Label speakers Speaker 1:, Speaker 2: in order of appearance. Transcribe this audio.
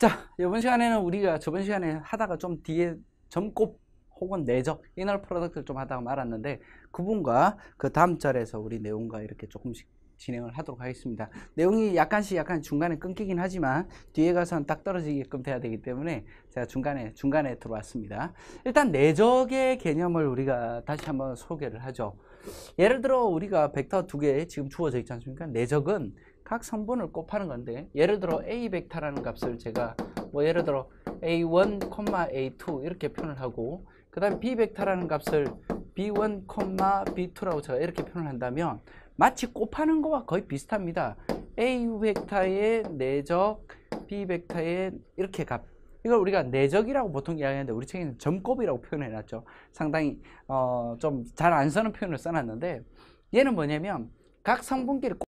Speaker 1: 자, 이번 시간에는 우리가 저번 시간에 하다가 좀 뒤에 점곱 혹은 내적, 이널 프로덕트를 좀 하다가 말았는데 그분과 그 다음 절에서 우리 내용과 이렇게 조금씩 진행을 하도록 하겠습니다. 내용이 약간씩 약간 중간에 끊기긴 하지만 뒤에 가서는 딱 떨어지게끔 돼야 되기 때문에 제가 중간에 중간에 들어왔습니다. 일단 내적의 개념을 우리가 다시 한번 소개를 하죠. 예를 들어 우리가 벡터 두 개 지금 주어져 있지 않습니까? 내적은 각 성분을 곱하는 건데 예를 들어 A 벡터라는 값을 제가 뭐 예를 들어 A1, A2 이렇게 표현을 하고 그 다음 B 벡터라는 값을 B1, B2라고 제가 이렇게 표현을 한다면 마치 곱하는 거와 거의 비슷합니다. A 벡터의 내적, B 벡터의 이렇게 값 이걸 우리가 내적이라고 보통 이야기하는데 우리 책에는 점곱이라고 표현해놨죠. 상당히 어, 좀 잘 안 쓰는 표현을 써놨는데 얘는 뭐냐면 각 성분끼리